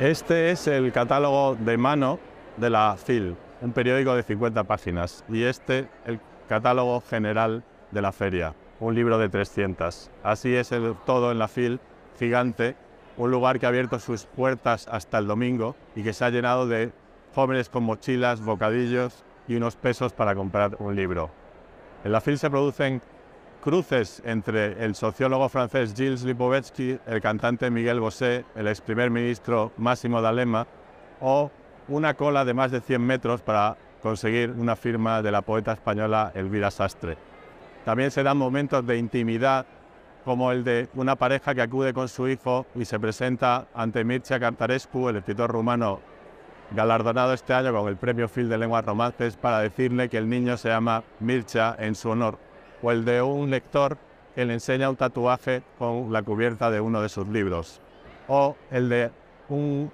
Este es el catálogo de mano de la FIL, un periódico de 50 páginas, y este el catálogo general de la feria, un libro de 300. Así es el todo en la FIL, gigante, un lugar que ha abierto sus puertas hasta el domingo y que se ha llenado de jóvenes con mochilas, bocadillos y unos pesos para comprar un libro. En la FIL se producen cruces entre el sociólogo francés Gilles Lipovetsky, el cantante Miguel Bosé, el ex primer ministro Máximo D'Alema, o una cola de más de 100 metros para conseguir una firma de la poeta española Elvira Sastre. También se dan momentos de intimidad, como el de una pareja que acude con su hijo y se presenta ante Mircea Cantarescu, el escritor rumano galardonado este año con el premio Phil de Lenguas Romances, para decirle que el niño se llama Mircea en su honor o el de un lector que le enseña un tatuaje con la cubierta de uno de sus libros, o el de un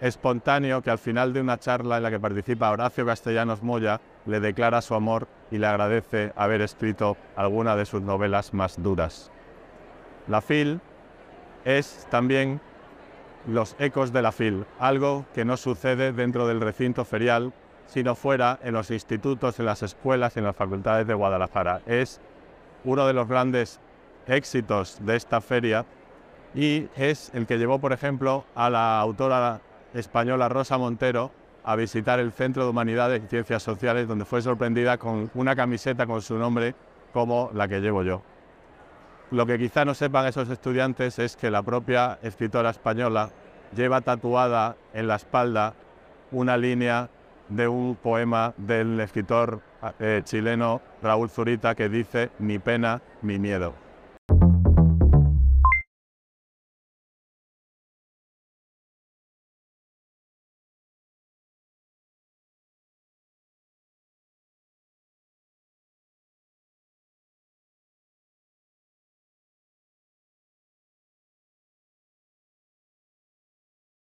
espontáneo que al final de una charla en la que participa Horacio Castellanos Moya le declara su amor y le agradece haber escrito alguna de sus novelas más duras. La FIL es también los ecos de la FIL, algo que no sucede dentro del recinto ferial, sino fuera en los institutos, en las escuelas, en las facultades de Guadalajara. Es uno de los grandes éxitos de esta feria y es el que llevó, por ejemplo, a la autora española Rosa Montero a visitar el Centro de Humanidades y Ciencias Sociales, donde fue sorprendida con una camiseta con su nombre como la que llevo yo. Lo que quizá no sepan esos estudiantes es que la propia escritora española lleva tatuada en la espalda una línea de un poema del escritor eh, chileno Raúl Zurita que dice ni pena ni miedo.